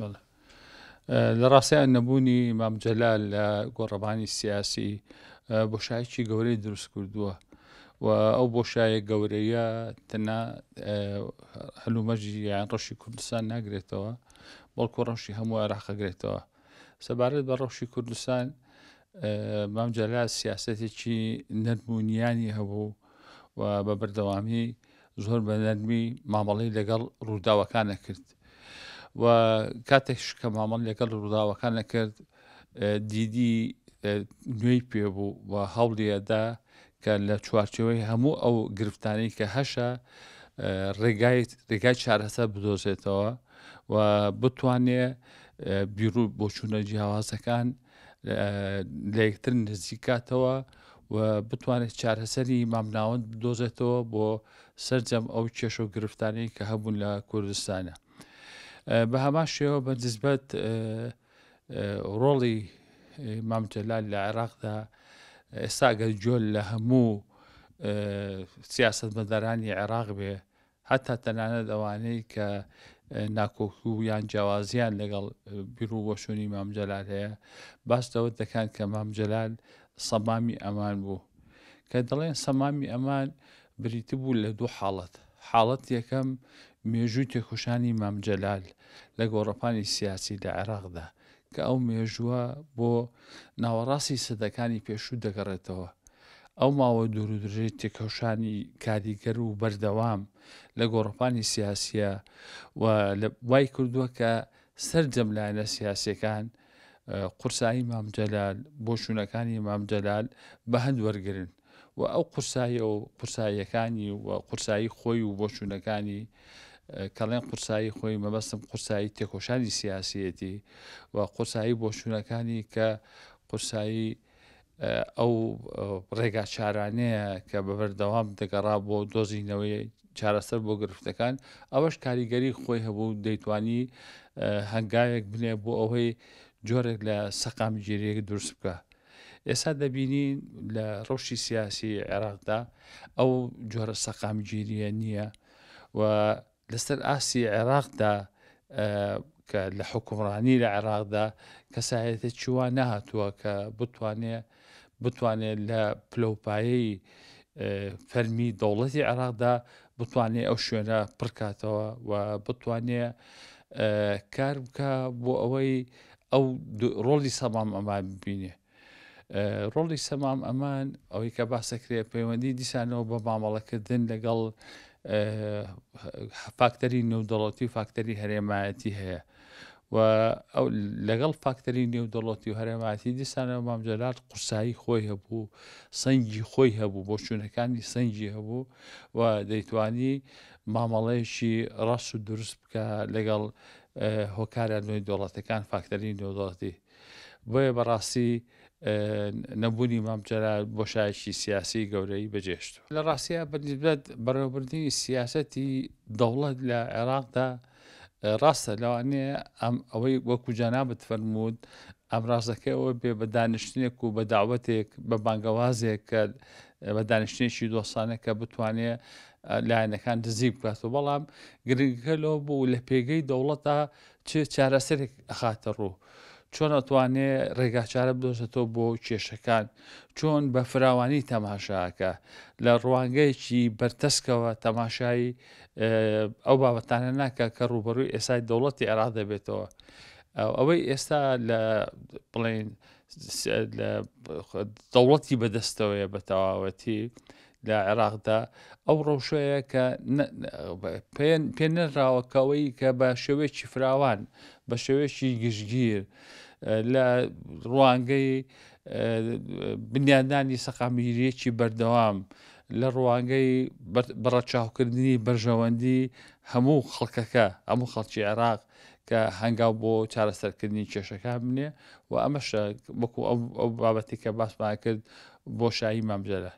لە ڕاستیان نەبوونی مامجلال لە گۆڕەبانی سیاسی بۆشایکی گەورەی دروست کردووە و ئەو بۆشایە گەورەیە تەنا هەلومەژی یان ڕەشی کوردستان ناگرێتەوە بەڵکو ڕەشی هەموو عراقەگرێتەوە سەبارەت بە ڕەشی کوردستان مامجلال سیاستێکی نەرمونیانی هەبوو و بە بەردەوامی زۆر بە نەرمی مامەڵی لەگەڵ ڕووداوەکانە کرد و کاتێک شکە مامەڵ لەگەڵ ڕووداوەکان نەکرد دیدی نوێی پێبوو و هەوڵیەدا کە لە چوارچەوەی هەموو ئەو گرفتانی کە هەشە ڕێگای چارەسە بدۆزێتەوە و بتوانێ بیرروو بۆ چوونە جیاوازەکان لە یەکتر نزیکاتەوە و بتوانێت چارەسەری مامناوەند بدۆزێتەوە بۆ سرجەم ئەو کێشە و گرفتانی کە هەبوون لە کوردستانە بە هەمان شێوە بە دزبەت ڕۆڵی مامتەلال لە عێراقدا ئێستا گەر جۆل لە هەموو سیاست بەدەرانی عێراق بێ هەتا تەنانەت ئەوانەی کە ناکۆکو و یان جیاوازیان لەگەڵ بیرو بۆشوونی مامجلال هەیە باس دەوت دەکان کە مامجلال سەمامی ئەمان بوو کە دەڵێن سەمامی ئەمان بریتی بوو لە دوو حاڵەت حاڵەت یەکەم مێژووی تێکخۆشانی مامجەلال لە گۆڕەپانی سیاسی لە عێراقدا کە ئەو مێژووە بۆ ناوەڕاستی سەدەکانی پێشوو دەگەڕێتەوە ئەو ماوە دوورودرێت تێکەوشانی کاریگەر و بەردەوام لە گۆڕپانی سیاسە و وای کردووە کە سرجەم لایەنە سیاسەکان قورسایی مامجەلال بۆ شوونەکانی مامجەلال بە هەند وەرگرن و ئەو قورسایی و قورساییەکانی و قورسایی خۆی و بۆ شوونەکانی کەڵێن قورسایی خۆی مەبەستم قورسایی تێکۆشانی سیاسەتی و قورسایی بۆشوونەکانی کە قورسایی ئەو ڕێگا چارانەیە کە بەبەردەوام دەگەڕا بۆ دۆزینەوەی چارەسەر بۆ گرفتەکان ئەوەش کاریگەری خۆی هەبوو دەیتوانی هەنگاوێک بنێ بۆ ئەوەی جۆرێک لە سەقامی گیرەیەک دروست بکە ئێستا دەبینین لە ڕۆشی سیاسی عێراقدا ئەو جۆرە سەقامگیریە نییە و لەسەر ئاسی عێراقدا کە لە حکومڕانی لە عێراقدا کەسایەتە چوان نەهاتووە کە بتوانێت بتوانێت لە پلوپایی فەرمی دەوڵەتی عێراقدا بتوانێت ئەو شوێنە پڕکاتەوە و بتوانێت کار بکە بۆ ئەوەی ئەو ڕۆلی سەمام ئەمان ببینێ. ڕۆڵی سەمام ئەمان ئەوەی کە باسەکرێ پەیوەندی دیسانەوە بە مامەڵەکردن لەگەڵ فاکتەری نێودەڵەتی و فاکتەری هەرێمایەتی هەیە و ئەو لەگەڵ فاکتەری نێودەڵەتی و هەرێماتی دیسانە مامجلات قورسایی خۆی هەبوو سەنگی خۆی هەبوو بۆ چوونەکانی سەنگی هەبوو و دەیتوانی مامەڵەیەکی ڕاست و دروست بکە لەگەڵ هۆکارە نوێی دۆڵەتەکان فاکتەری نێودڵەتی بۆیە بەڕاستی نەبوونی مامجارا بۆشایکی سیاسی گەورەی بەجێشت لە ڕاستە بەنسبت بەڕێوەبردننی سیاسەتی دەوڵەت لە عێراقدا ڕاستە لەوانەیە ئەم ئەوەی وەکو جانا بتفەرموود ئەم ڕاستەکەەوە بێ بە دانیشتنێک و بە داوەتێک بە بانگەوازێک کە بە دانیشتێکی دۆستانە کە بتوانێت لایەنەکان دزی بکاتەوە بەڵام گرنگەکە لەوە بوو لە پێگەی دەوڵەتە چێ چارەسەرێک ئەخاتە ڕوو. چۆن ئەتوانێت ڕێگاچارە بدۆشێتەوە بۆ کێشەکان چۆن بە فراوانی تەماشاکە لە ڕوانگەیەکی بەرتەسکەوە تەماشایی ئەو بابەتانە ناکە کە ڕوبەرووی ئێسای دەوڵەتی ئەرا دەبێتەوە ئەوەی ئێستا لە بڵین دەوڵەتی بەدەستەوەیە بە تەواوەتی لە عێراقدا ئەو ڕەوشەیە کە پێنەراوەکەوەی کە بە شێوێکی فراوان بە شێوێکی گشتگیر لە ڕوانگەی بنیادانی سەقامیریەکی بەردەوام لە ڕوانگەی بەڕەچاوکردنی بەرژەوەندی هەموو خەڵکەکە هەموو خەڵکی عێراق کە هەنگاو بۆ چارەسەرکردنی کێشەکان بنێ و ئەمەش وەکو ئەو بابەتی کە باسمان کرد بۆ شایی مامجەرە